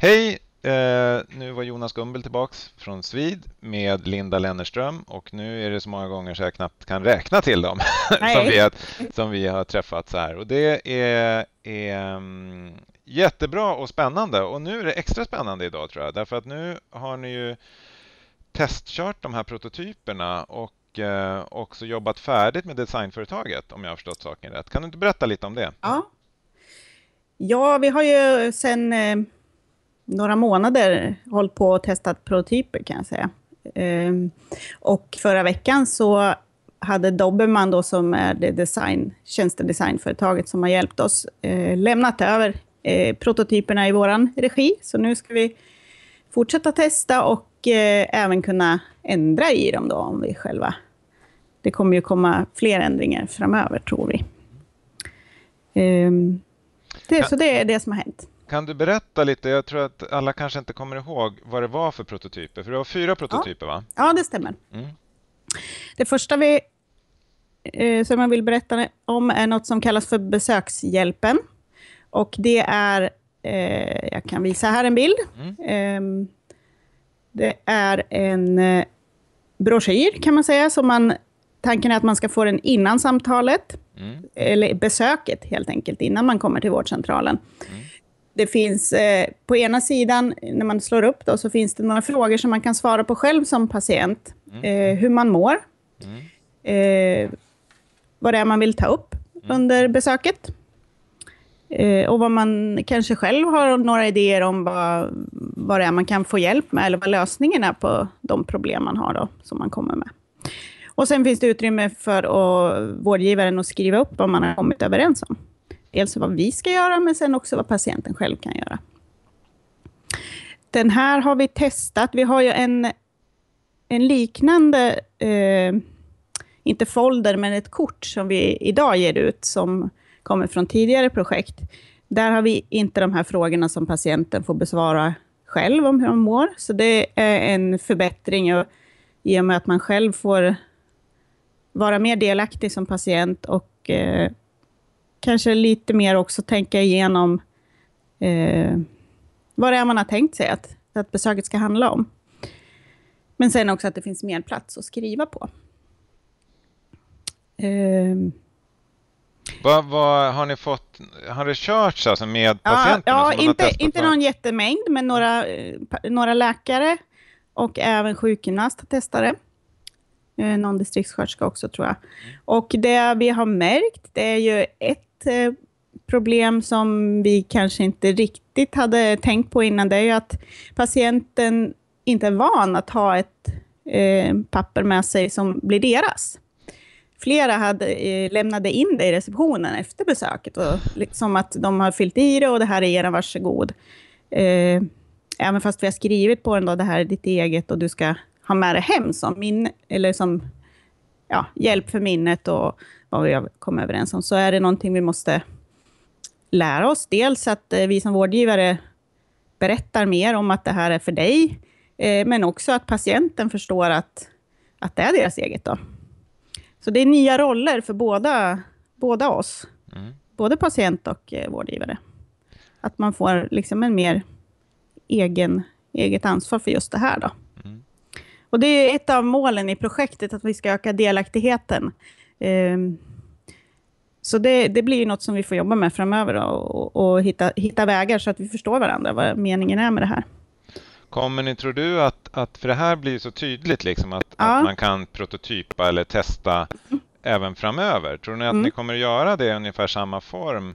Hej! Eh, nu var Jonas Gumbel tillbaks från Svid med Linda Lennerström och nu är det så många gånger så jag knappt kan räkna till dem som, vi har, som vi har träffats här. Och det är, är um, jättebra och spännande och nu är det extra spännande idag tror jag därför att nu har ni ju testkört de här prototyperna och eh, också jobbat färdigt med designföretaget om jag har förstått saken rätt. Kan du inte berätta lite om det? Ja, ja vi har ju sedan eh, några månader hållit på och testat prototyper kan jag säga. Ehm, och förra veckan så hade Dobermann då, som är det design, tjänstedesignföretaget som har hjälpt oss, eh, lämnat över eh, prototyperna i vår regi. Så nu ska vi fortsätta testa och eh, även kunna ändra i dem då om vi själva... Det kommer ju komma fler ändringar framöver tror vi. Ehm, så det är det som har hänt. Kan du berätta lite, jag tror att alla kanske inte kommer ihåg vad det var för prototyper, för det var fyra prototyper ja. va? Ja, det stämmer. Mm. Det första vi, eh, som jag vill berätta om är något som kallas för besökshjälpen. Och det är, eh, jag kan visa här en bild. Mm. Eh, det är en eh, broschyr kan man säga, som man Tanken är att man ska få den innan samtalet, mm. eller besöket helt enkelt, innan man kommer till vårdcentralen. Mm. Det finns eh, på ena sidan, när man slår upp då, så finns det några frågor som man kan svara på själv som patient. Mm. Eh, hur man mår. Mm. Eh, vad det är man vill ta upp mm. under besöket. Eh, och vad man kanske själv har några idéer om vad, vad det är man kan få hjälp med, eller vad lösningen är på de problem man har då, som man kommer med. Och sen finns det utrymme för att, vårdgivaren att skriva upp vad man har kommit överens om dels vad vi ska göra, men sen också vad patienten själv kan göra. Den här har vi testat. Vi har ju en, en liknande, eh, inte folder, men ett kort som vi idag ger ut, som kommer från tidigare projekt. Där har vi inte de här frågorna som patienten får besvara själv om hur de mår, så det är en förbättring i och med att man själv får vara mer delaktig som patient och eh, kanske lite mer också tänka igenom eh, vad det är man har tänkt sig att, att besöket ska handla om. Men sen också att det finns mer plats att skriva på. Eh, vad, vad, har ni fått, har det körts alltså med patienterna? Ja, ja inte, inte någon jättemängd, men några, eh, några läkare och även sjukgymnast har testat det. Eh, någon distriktssköterska också tror jag. Mm. Och det vi har märkt, det är ju ett Eh, problem som vi kanske inte riktigt hade tänkt på innan, det är ju att patienten inte är van att ha ett eh, papper med sig som blir deras. Flera hade, eh, lämnade in det i receptionen efter besöket, och, som att de har fyllt i det och det här är er, varsågod. Eh, även fast vi har skrivit på den då, det här är ditt eget och du ska ha med det hem som, min, eller som ja, hjälp för minnet och vad vi har kommit överens om, så är det någonting vi måste lära oss. Dels att eh, vi som vårdgivare berättar mer om att det här är för dig, eh, men också att patienten förstår att, att det är deras eget. Då. Så det är nya roller för båda, båda oss, mm. både patient och eh, vårdgivare. Att man får liksom en mer egen, eget ansvar för just det här. Då. Mm. Och det är ett av målen i projektet, att vi ska öka delaktigheten Ehm, så det, det, blir något som vi får jobba med framöver då, och, och hitta, hitta vägar så att vi förstår varandra, vad meningen är med det här. Kommer ni, tror du, att, att för det här blir så tydligt liksom att, ja. att man kan prototypa eller testa mm. även framöver. Tror ni att mm. ni kommer göra det i ungefär samma form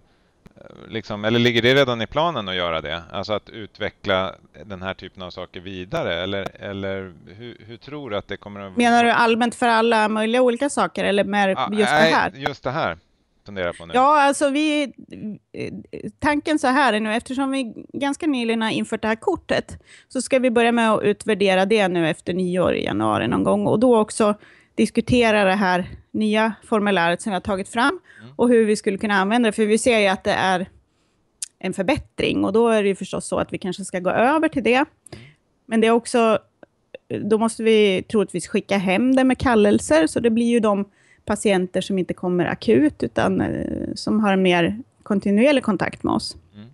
Liksom, eller ligger det redan i planen att göra det? Alltså att utveckla den här typen av saker vidare? Eller, eller hur, hur tror du att det kommer att... Menar du allmänt för alla möjliga olika saker eller mer ah, just det här? Just det här. Ja, alltså vi, tanken så här är nu, eftersom vi ganska nyligen har infört det här kortet, så ska vi börja med att utvärdera det nu efter nyår i januari någon gång, och då också diskutera det här nya formuläret som vi har tagit fram mm. och hur vi skulle kunna använda det. För vi ser ju att det är en förbättring och då är det ju förstås så att vi kanske ska gå över till det. Mm. Men det är också, då måste vi troligtvis skicka hem det med kallelser så det blir ju de patienter som inte kommer akut utan eh, som har en mer kontinuerlig kontakt med oss. Mm.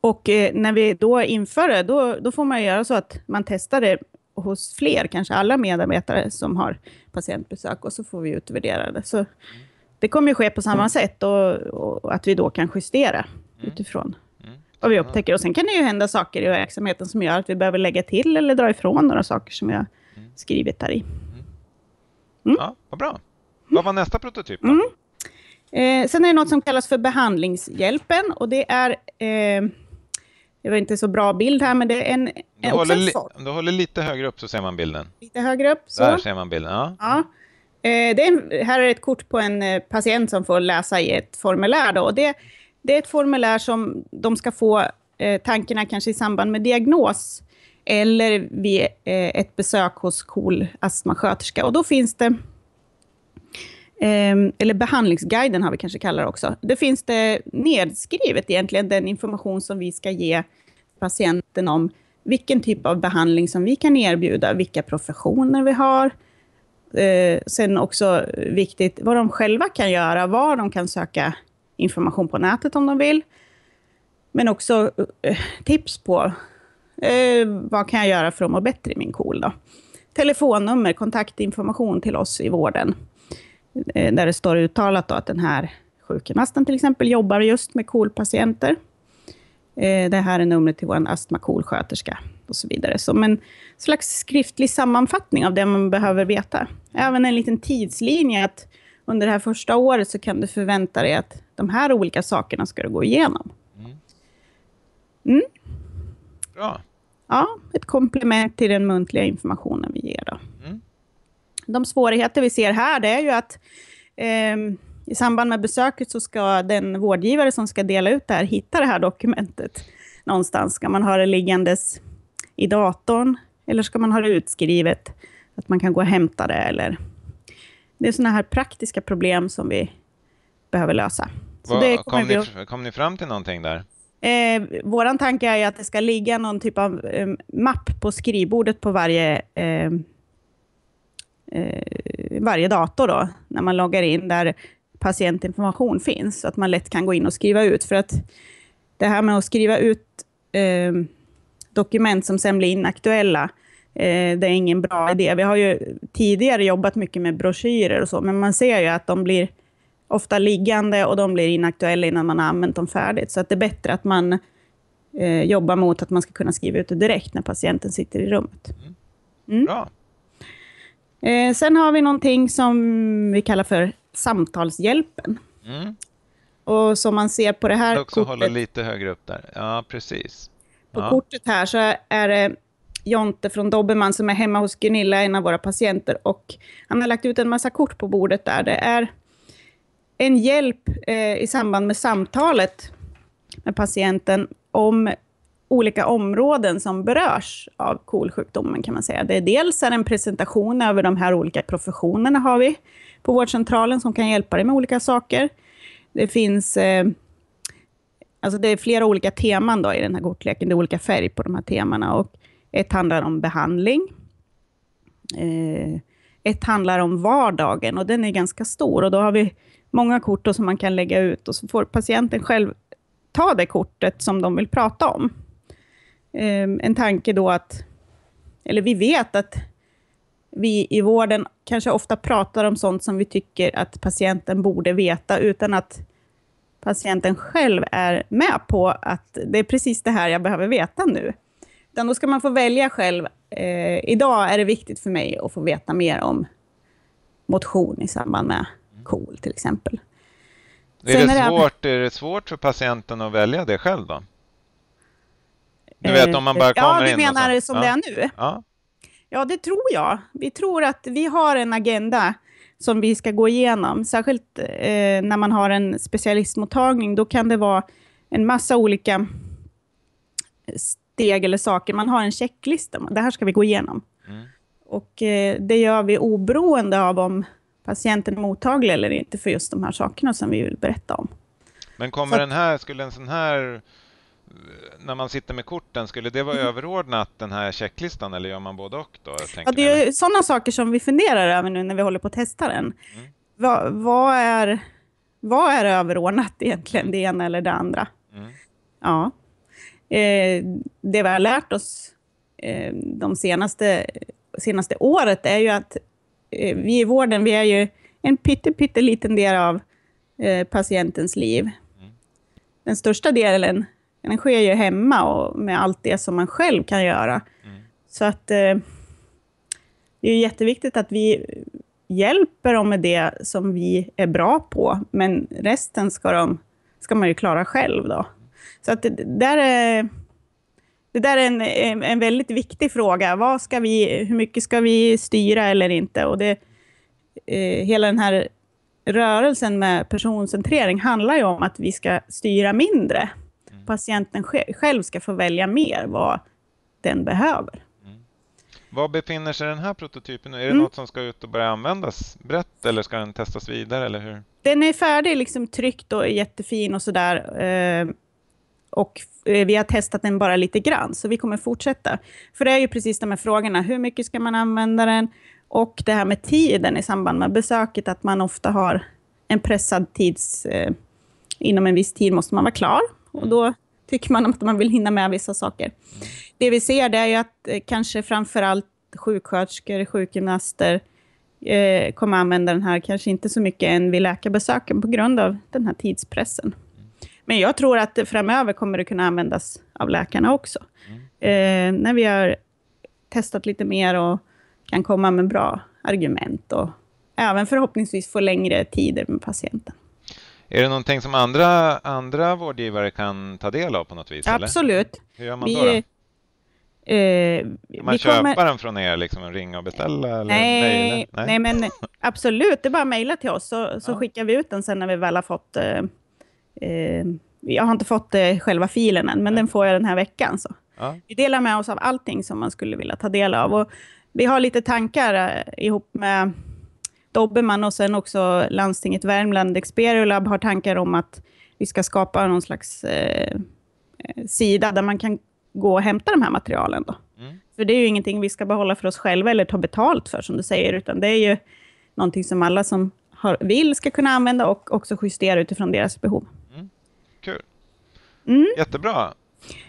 Och eh, när vi då inför det, då, då får man göra så att man testar det hos fler, kanske alla medarbetare som har patientbesök och så får vi utvärdera det. Så det kommer ju ske på samma sätt och, och att vi då kan justera mm. utifrån mm. vad vi upptäcker. Och sen kan det ju hända saker i verksamheten som gör att vi behöver lägga till eller dra ifrån några saker som jag mm. skrivit där i. Mm. Ja, vad bra. Vad var nästa prototyp då? Mm. Eh, sen är det något som kallas för behandlingshjälpen och det är eh, det var inte så bra bild här, men det är en, en, du håller, en form. Om du håller lite högre upp så ser man bilden. Lite högre upp, så. Där ser man bilden, ja. ja. Eh, det är här är ett kort på en eh, patient som får läsa i ett formulär. Då. Det, det är ett formulär som de ska få eh, tankarna kanske i samband med diagnos eller vid ett besök hos KOL astmasköterska. Och då finns det Ehm, eller behandlingsguiden har vi kanske kallat det också. Det finns det nedskrivet egentligen den information som vi ska ge patienten om vilken typ av behandling som vi kan erbjuda, vilka professioner vi har. Ehm, sen också viktigt vad de själva kan göra, var de kan söka information på nätet om de vill. Men också eh, tips på eh, vad kan jag göra för att må bättre i min KOL. Cool Telefonnummer, kontaktinformation till oss i vården. Eh, där det står uttalat att den här sjukgymnasten till exempel jobbar just med KOL-patienter. Eh, det här är numret till vår astma KOL-sköterska och så vidare. Som en slags skriftlig sammanfattning av det man behöver veta. Även en liten tidslinje att under det här första året så kan du förvänta dig att de här olika sakerna ska du gå igenom. Mm. mm. Bra. Ja, ett komplement till den muntliga informationen vi ger då. Mm. De svårigheter vi ser här det är ju att eh, i samband med besöket så ska den vårdgivare som ska dela ut det här hitta det här dokumentet någonstans. Ska man ha det liggandes i datorn eller ska man ha det utskrivet så att man kan gå och hämta det? Eller... Det är sådana här praktiska problem som vi behöver lösa. Så Va, kom, ni, kom ni fram till någonting där? Eh, Vår tanke är att det ska ligga någon typ av eh, mapp på skrivbordet på varje eh, eh, varje dator då, när man loggar in, där patientinformation finns, så att man lätt kan gå in och skriva ut. För att det här med att skriva ut eh, dokument som sen blir inaktuella, eh, det är ingen bra idé. Vi har ju tidigare jobbat mycket med broschyrer och så, men man ser ju att de blir ofta liggande och de blir inaktuella innan man har använt dem färdigt. Så att det är bättre att man eh, jobbar mot att man ska kunna skriva ut det direkt när patienten sitter i rummet. Mm. mm. Bra. Eh, sen har vi någonting som vi kallar för samtalshjälpen. Mm. Och som man ser på det här också kortet. hålla lite högre upp där. Ja, precis. På ja. kortet här så är det Jonte från Dobermann som är hemma hos Gunilla, en av våra patienter. Och han har lagt ut en massa kort på bordet där. Det är en hjälp eh, i samband med samtalet med patienten om olika områden som berörs av KOL-sjukdomen kan man säga. Det är dels en presentation över de här olika professionerna har vi på vårdcentralen som kan hjälpa dig med olika saker. Det finns eh, alltså det är flera olika teman då i den här kortleken, det är olika färg på de här temana och ett handlar om behandling. Eh, ett handlar om vardagen och den är ganska stor och då har vi många kort som man kan lägga ut och så får patienten själv ta det kortet som de vill prata om. Ehm, en tanke då att, eller vi vet att vi i vården kanske ofta pratar om sånt som vi tycker att patienten borde veta utan att patienten själv är med på att det är precis det här jag behöver veta nu. Utan då ska man få välja själv. Eh, idag är det viktigt för mig att få veta mer om motion i samband med KOL till exempel. Är det, svårt, är det svårt för patienten att välja det själv då? Du vet om man bara kommer in Ja, du menar in som ja. det är nu? Ja. ja, det tror jag. Vi tror att vi har en agenda som vi ska gå igenom. Särskilt eh, när man har en specialistmottagning, då kan det vara en massa olika steg eller saker. Man har en checklista, det här ska vi gå igenom. Mm. Och eh, det gör vi oberoende av om patienten är mottaglig eller inte för just de här sakerna som vi vill berätta om. Men kommer Så den här, skulle en sån här när man sitter med korten, skulle det vara mm. överordnat den här checklistan eller gör man både och då? Ja, det är sådana saker som vi funderar över nu när vi håller på att testa den. Mm. Va, vad, är, vad är överordnat egentligen, det ena eller det andra? Mm. Ja. Eh, det vi har lärt oss eh, de senaste, senaste året är ju att eh, vi i vården, vi är ju en pytteliten del av eh, patientens liv. Mm. Den största delen den sker ju hemma och med allt det som man själv kan göra. Mm. Så att eh, det är jätteviktigt att vi hjälper dem med det som vi är bra på, men resten ska, de, ska man ju klara själv. Då. Så att det, där är, det där är en, en väldigt viktig fråga. Vad ska vi, hur mycket ska vi styra eller inte? Och det, eh, hela den här rörelsen med personcentrering handlar ju om att vi ska styra mindre patienten själv ska få välja mer vad den behöver. Mm. Var befinner sig den här prototypen nu? Är det mm. något som ska ut och börja användas brett eller ska den testas vidare eller hur? Den är färdig, liksom tryckt och jättefin och sådär. Eh, och eh, vi har testat den bara lite grann, så vi kommer fortsätta. För det är ju precis de här frågorna, hur mycket ska man använda den? Och det här med tiden i samband med besöket, att man ofta har en pressad tids... Eh, inom en viss tid måste man vara klar och då tycker man att man vill hinna med vissa saker. Det vi ser det är att eh, kanske framförallt sjuksköterskor, sjukgymnaster eh, kommer använda den här kanske inte så mycket än vid läkarbesöken på grund av den här tidspressen. Men jag tror att framöver kommer det kunna användas av läkarna också. Eh, när vi har testat lite mer och kan komma med bra argument och även förhoppningsvis få längre tider med patienten. Är det någonting som andra, andra vårdgivare kan ta del av på något vis? Absolut. Eller? Hur gör man vi, då? då? Eh, kan man köpa kommer... den från er, liksom, ringa och beställa? Eller nej, nej, nej, men absolut. Det är bara att mejla till oss så, så ja. skickar vi ut den sen när vi väl har fått... Eh, eh, jag har inte fått eh, själva filen än, men nej. den får jag den här veckan. Så. Ja. Vi delar med oss av allting som man skulle vilja ta del av. Och vi har lite tankar eh, ihop med Dobermann och sen också landstinget Värmland, Experiolab, har tankar om att vi ska skapa någon slags eh, eh, sida där man kan gå och hämta de här materialen. Då. Mm. För det är ju ingenting vi ska behålla för oss själva eller ta betalt för, som du säger, utan det är ju någonting som alla som har, vill ska kunna använda och också justera utifrån deras behov. Mm. Kul. Mm. Jättebra.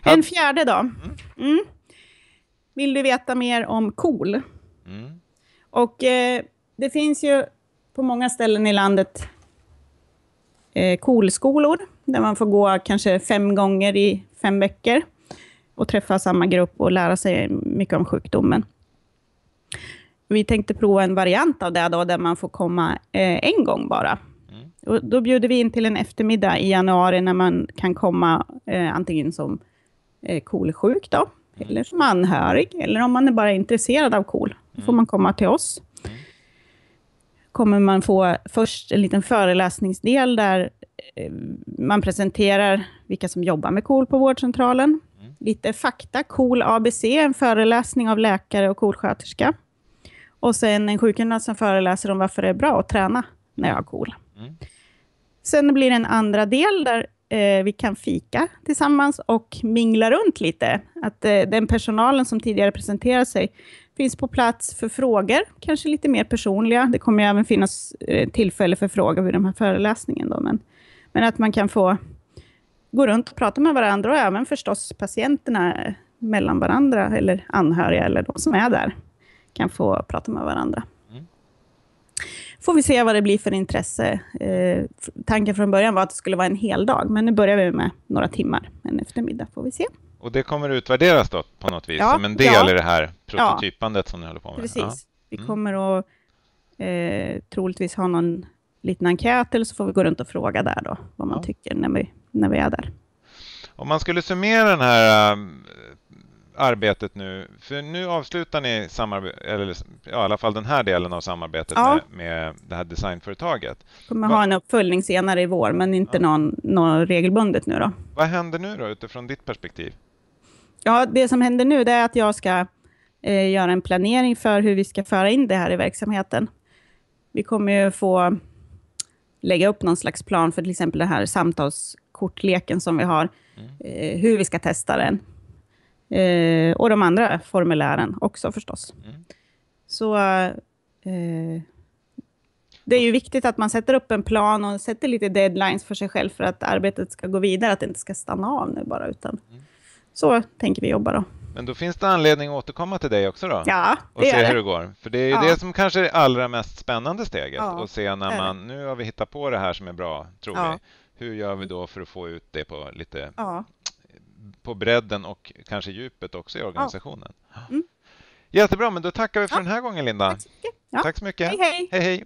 Här... En fjärde då. Mm. Mm. Vill du veta mer om KOL? Cool? Mm. Och eh, det finns ju på många ställen i landet eh, KOL-skolor där man får gå kanske fem gånger i fem veckor och träffa samma grupp och lära sig mycket om sjukdomen. Vi tänkte prova en variant av det då, där man får komma eh, en gång bara. Mm. Och då bjuder vi in till en eftermiddag i januari när man kan komma eh, antingen som eh, KOL-sjuk mm. eller som anhörig, eller om man är bara intresserad av KOL. Då får mm. man komma till oss kommer man få först en liten föreläsningsdel där eh, man presenterar vilka som jobbar med KOL på vårdcentralen. Mm. Lite fakta, KOL ABC, en föreläsning av läkare och KOL-sköterska. Och sen en sjukgymnast som föreläser om varför det är bra att träna när jag har KOL. Mm. Sen blir det en andra del där eh, vi kan fika tillsammans och mingla runt lite. Att eh, den personalen som tidigare presenterade sig finns på plats för frågor, kanske lite mer personliga. Det kommer ju även finnas eh, tillfälle för frågor vid den här föreläsningen. Då, men, men att man kan få gå runt och prata med varandra och även förstås patienterna eh, mellan varandra eller anhöriga eller de som är där kan få prata med varandra. Mm. Får vi se vad det blir för intresse. Eh, tanken från början var att det skulle vara en hel dag men nu börjar vi med några timmar. En eftermiddag får vi se. Och det kommer utvärderas då på något vis ja, som en del ja. i det här prototypandet ja, som ni håller på med? Precis. Mm. Vi kommer att eh, troligtvis ha någon liten enkät eller så får vi gå runt och fråga där då vad man tycker när vi, när vi är där. Om man skulle summera det här äh, arbetet nu, för nu avslutar ni eller ja, i alla fall den här delen av samarbetet med, med det här designföretaget. Vi Kommer ha en uppföljning senare i vår men inte någon, någon regelbundet nu då. Vad händer nu då utifrån ditt perspektiv? Ja, det som händer nu är att jag ska eh, göra en planering för hur vi ska föra in det här i verksamheten. Vi kommer ju få lägga upp någon slags plan för till exempel den här samtalskortleken som vi har, mm. eh, hur vi ska testa den. Eh, och de andra formulären också förstås. Mm. Så eh, det är ju viktigt att man sätter upp en plan och sätter lite deadlines för sig själv för att arbetet ska gå vidare, att det inte ska stanna av nu bara. Utan, mm så tänker vi jobba då. Men då finns det anledning att återkomma till dig också då? Ja, det Och se det. hur det går. För det är ja. det som kanske är det allra mest spännande steget. Ja, och se när man, nu har vi hittat på det här som är bra, tror ja. vi. Hur gör vi då för att få ut det på lite ja. på bredden och kanske djupet också i organisationen? Mm. Jättebra, men då tackar vi för den här gången Linda. Tack så mycket. Tack så mycket. hej, hej. hej, hej.